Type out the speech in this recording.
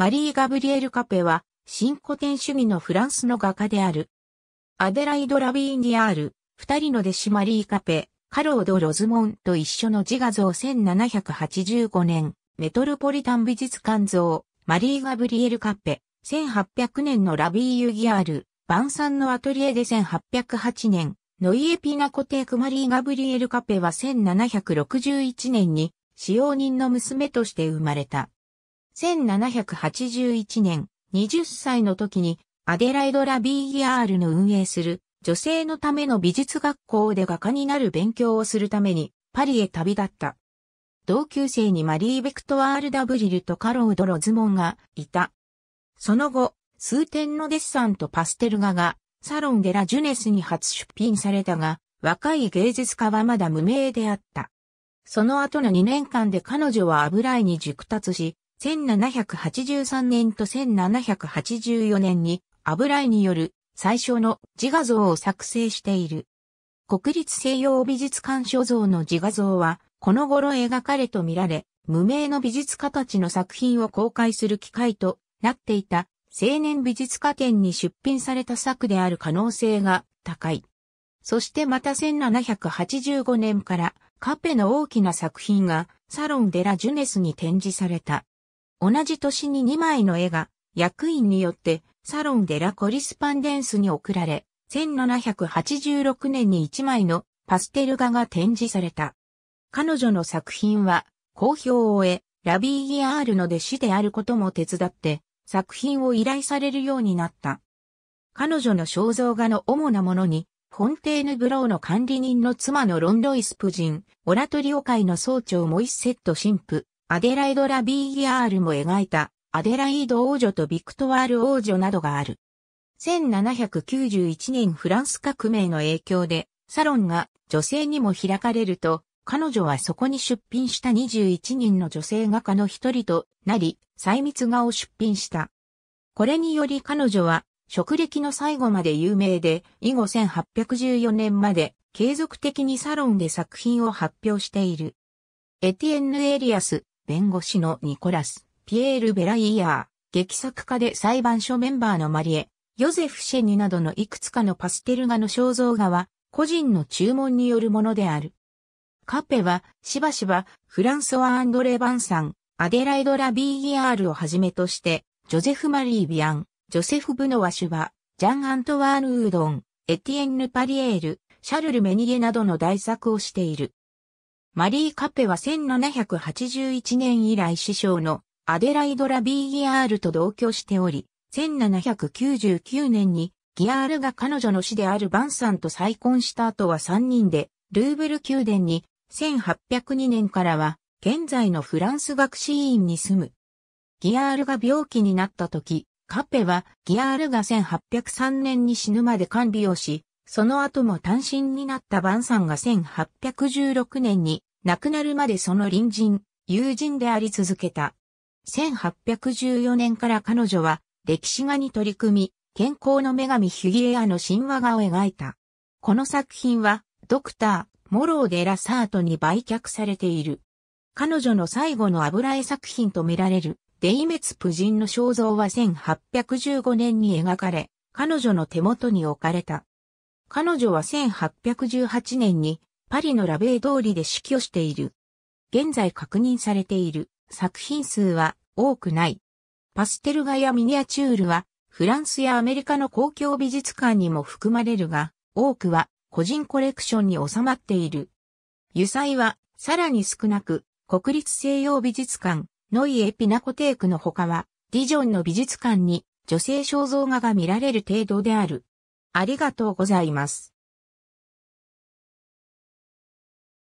マリー・ガブリエル・カペは、新古典主義のフランスの画家である。アデライド・ラビーンディアール、二人の弟子マリー・カペ、カロード・ロズモンと一緒の自画像1785年、メトロポリタン美術館像、マリー・ガブリエル・カペ、1800年のラビー・ユギアール、晩餐のアトリエで1808年、ノイエ・ピナコテーク・マリー・ガブリエル・カペは1761年に、使用人の娘として生まれた。1781年、20歳の時にアデライド・ラビーギアールの運営する女性のための美術学校で画家になる勉強をするためにパリへ旅立った。同級生にマリー・ベクトワール・ダブリルとカロード・ロズモンがいた。その後、数点のデッサンとパステル画がサロン・デ・ラ・ジュネスに初出品されたが、若い芸術家はまだ無名であった。その後の2年間で彼女は油絵に熟達し、1783年と1784年に油絵による最初の自画像を作成している。国立西洋美術館所蔵の自画像は、この頃描かれと見られ、無名の美術家たちの作品を公開する機会となっていた青年美術家展に出品された作である可能性が高い。そしてまた1785年からカペの大きな作品がサロンデラ・ジュネスに展示された。同じ年に2枚の絵が役員によってサロンでラコリスパンデンスに送られ、1786年に1枚のパステル画が展示された。彼女の作品は好評を得、ラビーギアールの弟子であることも手伝って作品を依頼されるようになった。彼女の肖像画の主なものに、フォンテーヌブローの管理人の妻のロンロイス夫人、オラトリオ会の総長モイス・セット神父、アデライド・ラビーギアールも描いた、アデライド王女とビクトワール王女などがある。1791年フランス革命の影響で、サロンが女性にも開かれると、彼女はそこに出品した21人の女性画家の一人となり、細密画を出品した。これにより彼女は、職歴の最後まで有名で、以後1814年まで継続的にサロンで作品を発表している。エティエンヌ・エリアス、弁護士のニコラス、ピエール・ベライヤー、劇作家で裁判所メンバーのマリエ、ヨゼフ・シェニなどのいくつかのパステル画の肖像画は、個人の注文によるものである。カペは、しばしば、フランソワ・アンドレ・バンさん、アデライド・ラ・ビーギアールをはじめとして、ジョゼフ・マリー・ビアン、ジョセフ・ブノワシュバ、ジャン・アントワーヌ・ウードン、エティエンヌ・パリエール、シャルル・メニエなどの大作をしている。マリー・カペは1781年以来師匠のアデライド・ラ・ビー・ギアールと同居しており、1799年にギアールが彼女の死であるバンさんと再婚した後は3人でルーブル宮殿に1802年からは現在のフランス学士院に住む。ギアールが病気になった時、カペはギアールが1803年に死ぬまで看病し、その後も単身になった晩さんが1816年に亡くなるまでその隣人、友人であり続けた。1814年から彼女は歴史画に取り組み、健康の女神ヒュギエアの神話画を描いた。この作品は、ドクター、モロー・デ・ラ・サートに売却されている。彼女の最後の油絵作品と見られる、デイメツ・プジンの肖像は1815年に描かれ、彼女の手元に置かれた。彼女は1818年にパリのラベー通りで死去している。現在確認されている作品数は多くない。パステル画やミニアチュールはフランスやアメリカの公共美術館にも含まれるが、多くは個人コレクションに収まっている。油彩はさらに少なく、国立西洋美術館、ノイエ・ピナコテークの他は、ディジョンの美術館に女性肖像画が見られる程度である。ありがとうございます。